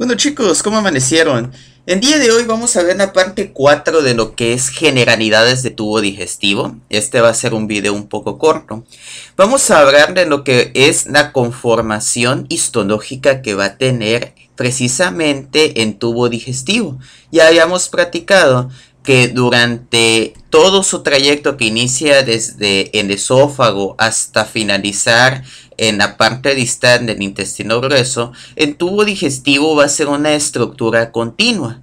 Bueno chicos, ¿cómo amanecieron? En día de hoy vamos a ver la parte 4 de lo que es generalidades de tubo digestivo. Este va a ser un video un poco corto. Vamos a hablar de lo que es la conformación histológica que va a tener precisamente en tubo digestivo. Ya habíamos practicado que durante todo su trayecto que inicia desde el esófago hasta finalizar en la parte distal del intestino grueso, el tubo digestivo va a ser una estructura continua.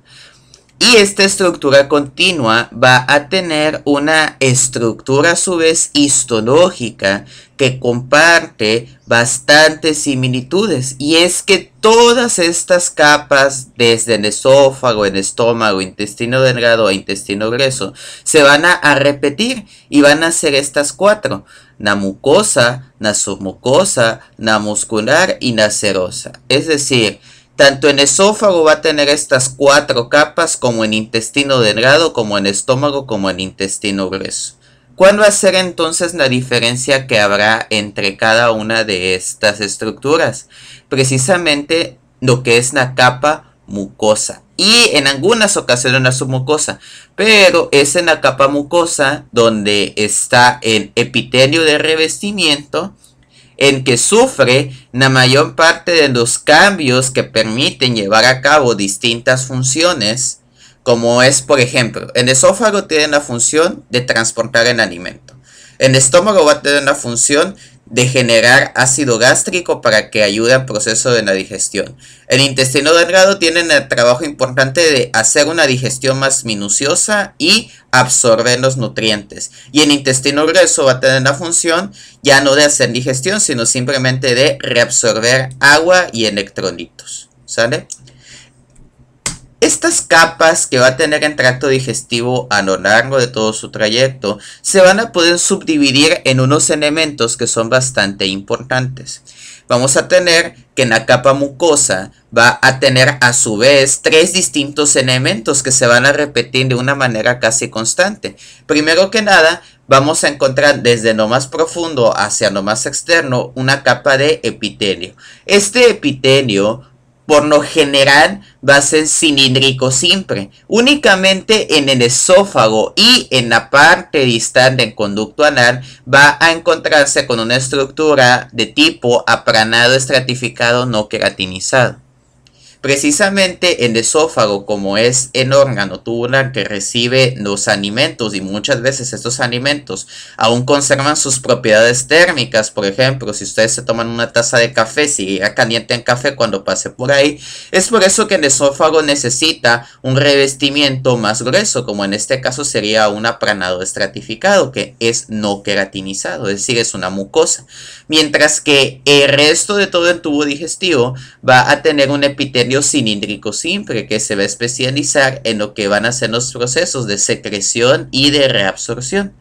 Y esta estructura continua va a tener una estructura a su vez histológica que comparte bastantes similitudes. Y es que todas estas capas, desde el esófago, el estómago, intestino delgado a intestino grueso, se van a, a repetir y van a ser estas cuatro. La mucosa, la submucosa, la muscular y la serosa. Es decir, tanto en esófago va a tener estas cuatro capas como en intestino delgado, como en estómago, como en intestino grueso. ¿Cuál va a ser entonces la diferencia que habrá entre cada una de estas estructuras? Precisamente lo que es la capa mucosa y en algunas ocasiones la submucosa, pero es en la capa mucosa donde está el epitelio de revestimiento en que sufre la mayor parte de los cambios que permiten llevar a cabo distintas funciones, como es, por ejemplo, el esófago tiene la función de transportar el alimento. El estómago va a tener la función de generar ácido gástrico para que ayude al proceso de la digestión. El intestino delgado tiene el trabajo importante de hacer una digestión más minuciosa y absorber los nutrientes. Y el intestino grueso va a tener la función ya no de hacer digestión, sino simplemente de reabsorber agua y electronitos. ¿Sale? Estas capas que va a tener el tracto digestivo a lo largo de todo su trayecto se van a poder subdividir en unos elementos que son bastante importantes. Vamos a tener que en la capa mucosa va a tener a su vez tres distintos elementos que se van a repetir de una manera casi constante. Primero que nada, vamos a encontrar desde lo más profundo hacia lo más externo una capa de epitelio. Este epitelio por lo general va a ser cilíndrico siempre, Únicamente en el esófago y en la parte distal del conducto anal va a encontrarse con una estructura de tipo apranado estratificado no queratinizado. Precisamente el esófago, como es el órgano tubular que recibe los alimentos y muchas veces estos alimentos aún conservan sus propiedades térmicas, por ejemplo, si ustedes se toman una taza de café, si caliente en café cuando pase por ahí, es por eso que el esófago necesita un revestimiento más grueso, como en este caso sería un apranado estratificado, que es no queratinizado, es decir, es una mucosa, mientras que el resto de todo el tubo digestivo va a tener un epitelio medio cilíndrico simple que se va a especializar en lo que van a ser los procesos de secreción y de reabsorción.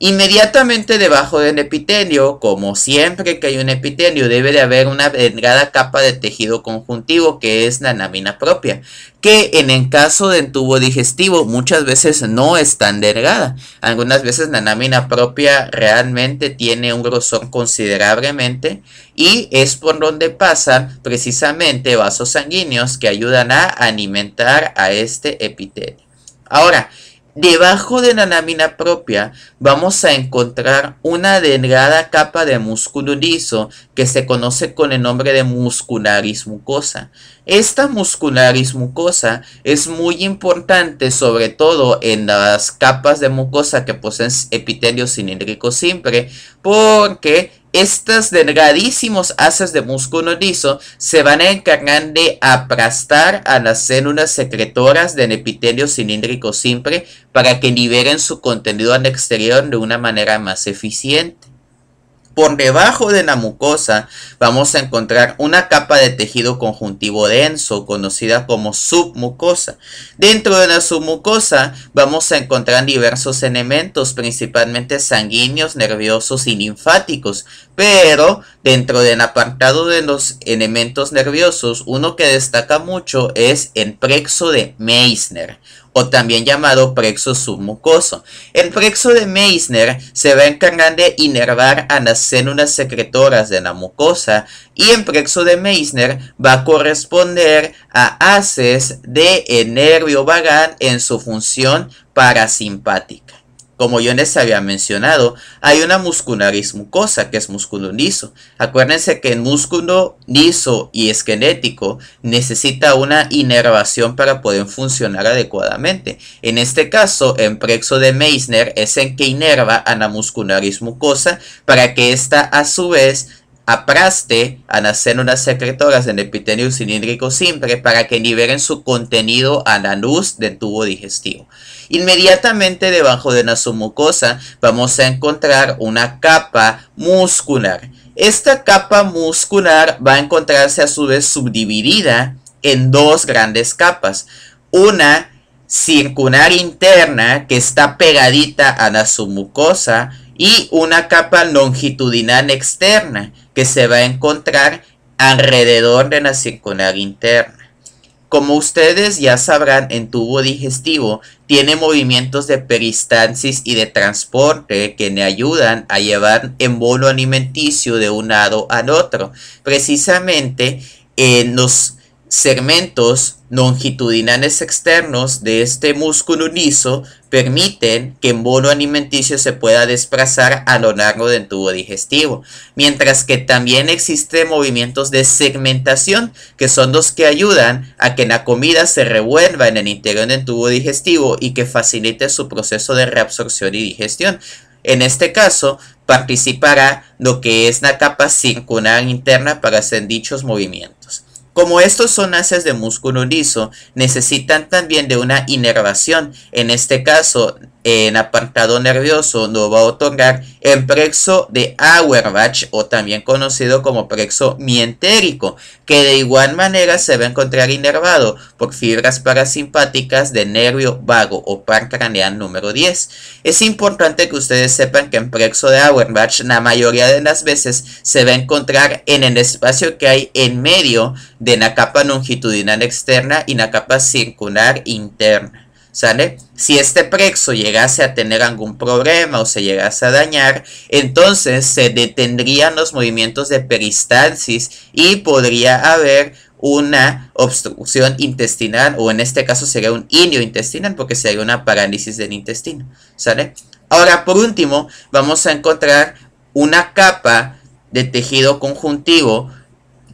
Inmediatamente debajo del epitelio, como siempre que hay un epitelio, debe de haber una delgada capa de tejido conjuntivo que es la lámina propia, que en el caso del tubo digestivo muchas veces no es tan delgada. Algunas veces la lámina propia realmente tiene un grosor considerablemente y es por donde pasan precisamente vasos sanguíneos que ayudan a alimentar a este epitelio. Ahora, Debajo de la lámina propia vamos a encontrar una delgada capa de músculo liso que se conoce con el nombre de muscularis mucosa. Esta muscularis mucosa es muy importante sobre todo en las capas de mucosa que poseen epitelio cilíndrico simple porque estos delgadísimos haces de músculo liso se van a encargar de aplastar a las células secretoras del epitelio cilíndrico simple para que liberen su contenido al exterior de una manera más eficiente. Por debajo de la mucosa vamos a encontrar una capa de tejido conjuntivo denso conocida como submucosa. Dentro de la submucosa vamos a encontrar diversos elementos principalmente sanguíneos, nerviosos y linfáticos pero dentro del apartado de los elementos nerviosos, uno que destaca mucho es el prexo de Meissner, o también llamado prexo submucoso. El prexo de Meissner se va a encargar de inervar a las células secretoras de la mucosa y el prexo de Meissner va a corresponder a haces de nervio vagal en su función parasimpática. Como yo les había mencionado, hay una muscularis mucosa que es músculo niso. Acuérdense que el músculo niso y esquelético necesita una inervación para poder funcionar adecuadamente. En este caso, el prexo de Meissner es en que inerva a la muscularis mucosa para que ésta a su vez apraste a las células secretoras del epitelio cilíndrico simple para que liberen su contenido a la luz del tubo digestivo. Inmediatamente debajo de la mucosa vamos a encontrar una capa muscular. Esta capa muscular va a encontrarse a su vez subdividida en dos grandes capas. Una circular interna que está pegadita a la submucosa y una capa longitudinal externa que se va a encontrar alrededor de la circular interna. Como ustedes ya sabrán, en tubo digestivo tiene movimientos de peristansis y de transporte que le ayudan a llevar embolo alimenticio de un lado al otro. Precisamente en los segmentos longitudinales externos de este músculo liso permiten que el bolo alimenticio se pueda desplazar a lo largo del tubo digestivo, mientras que también existen movimientos de segmentación que son los que ayudan a que la comida se revuelva en el interior del tubo digestivo y que facilite su proceso de reabsorción y digestión. En este caso, participará lo que es la capa circular interna para hacer dichos movimientos. Como estos son haces de músculo liso, necesitan también de una inervación, en este caso en apartado nervioso nos va a otorgar el plexo de Auerbach o también conocido como plexo mientérico, que de igual manera se va a encontrar inervado por fibras parasimpáticas de nervio vago o pancraneal número 10. Es importante que ustedes sepan que en plexo de Auerbach la mayoría de las veces se va a encontrar en el espacio que hay en medio de la capa longitudinal externa y la capa circular interna. ¿sale? Si este prexo llegase a tener algún problema o se llegase a dañar, entonces se detendrían los movimientos de peristalsis y podría haber una obstrucción intestinal o en este caso sería un indio intestinal porque sería una parálisis del intestino, ¿sale? Ahora, por último, vamos a encontrar una capa de tejido conjuntivo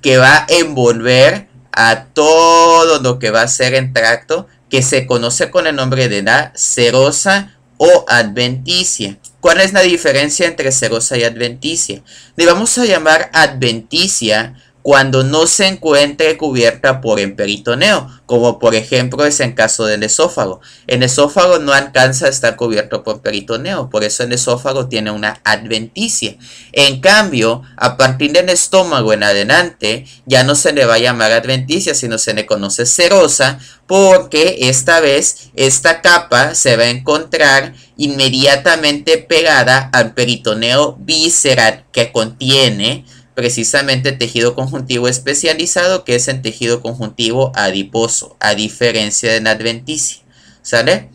que va a envolver a todo lo que va a ser en tracto que se conoce con el nombre de la cerosa o adventicia. ¿Cuál es la diferencia entre cerosa y adventicia? Le vamos a llamar adventicia cuando no se encuentre cubierta por el peritoneo, como por ejemplo es en caso del esófago. El esófago no alcanza a estar cubierto por peritoneo, por eso el esófago tiene una adventicia. En cambio, a partir del estómago en adelante, ya no se le va a llamar adventicia, sino se le conoce serosa, porque esta vez esta capa se va a encontrar inmediatamente pegada al peritoneo visceral que contiene precisamente tejido conjuntivo especializado que es en tejido conjuntivo adiposo, a diferencia de la adventicia. ¿Sale?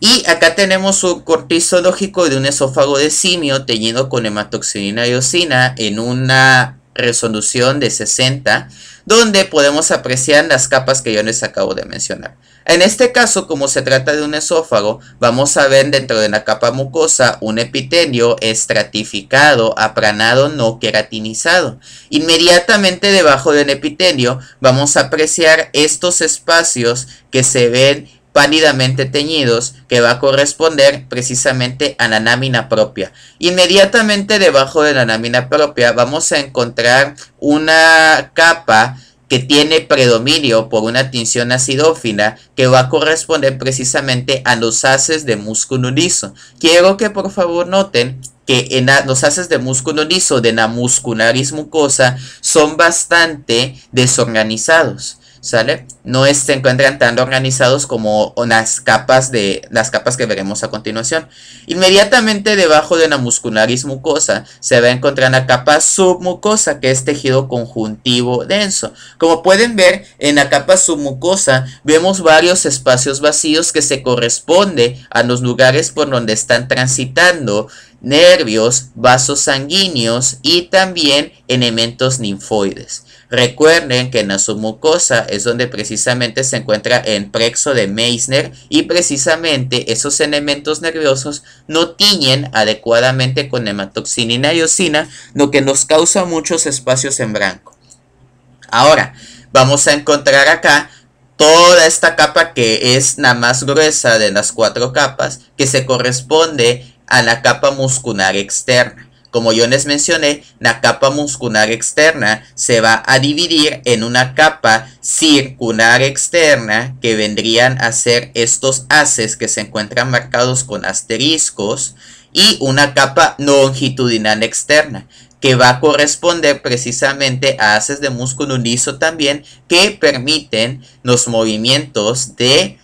Y acá tenemos un cortisológico de un esófago de simio teñido con hematoxilina y osina en una resolución de 60, donde podemos apreciar las capas que yo les acabo de mencionar. En este caso, como se trata de un esófago, vamos a ver dentro de la capa mucosa un epitelio estratificado, apranado, no queratinizado. Inmediatamente debajo del epitelio vamos a apreciar estos espacios que se ven pálidamente teñidos que va a corresponder precisamente a la lámina propia. Inmediatamente debajo de la lámina propia vamos a encontrar una capa que tiene predominio por una tinción acidófila que va a corresponder precisamente a los haces de músculo liso. Quiero que por favor noten que en los haces de músculo liso de la muscularis mucosa son bastante desorganizados. ¿sale? No se encuentran tan organizados como las capas, de, las capas que veremos a continuación. Inmediatamente debajo de la muscularis mucosa se va a encontrar la capa submucosa, que es tejido conjuntivo denso. Como pueden ver, en la capa submucosa vemos varios espacios vacíos que se corresponde a los lugares por donde están transitando nervios, vasos sanguíneos y también elementos linfoides. Recuerden que en la submucosa es donde precisamente se encuentra el prexo de Meissner y precisamente esos elementos nerviosos no tiñen adecuadamente con hematoxinina y osina, lo que nos causa muchos espacios en blanco. Ahora, vamos a encontrar acá toda esta capa que es la más gruesa de las cuatro capas que se corresponde a la capa muscular externa. Como yo les mencioné, la capa muscular externa se va a dividir en una capa circular externa que vendrían a ser estos haces que se encuentran marcados con asteriscos y una capa longitudinal externa que va a corresponder precisamente a haces de músculo liso también que permiten los movimientos de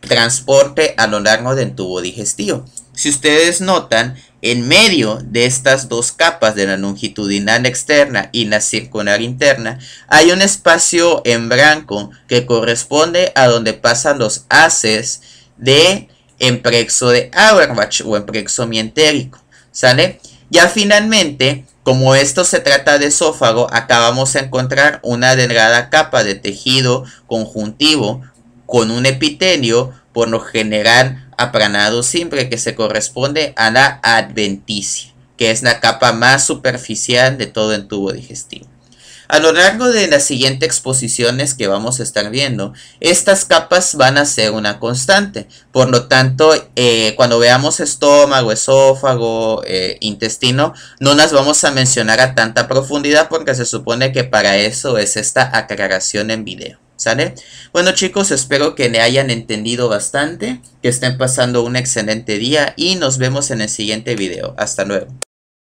transporte a lo largo del tubo digestivo. Si ustedes notan, en medio de estas dos capas de la longitudinal externa y la circular interna hay un espacio en blanco que corresponde a donde pasan los haces de emprexo de Auerbach o emprexo mientérico, ¿sale? Ya finalmente, como esto se trata de esófago, acabamos vamos a encontrar una delgada capa de tejido conjuntivo con un epitelio por lo general apranado siempre, que se corresponde a la adventicia, que es la capa más superficial de todo el tubo digestivo. A lo largo de las siguientes exposiciones que vamos a estar viendo, estas capas van a ser una constante. Por lo tanto, eh, cuando veamos estómago, esófago, eh, intestino, no las vamos a mencionar a tanta profundidad porque se supone que para eso es esta aclaración en video. ¿Sale? Bueno chicos, espero que me hayan entendido bastante, que estén pasando un excelente día y nos vemos en el siguiente video. Hasta luego.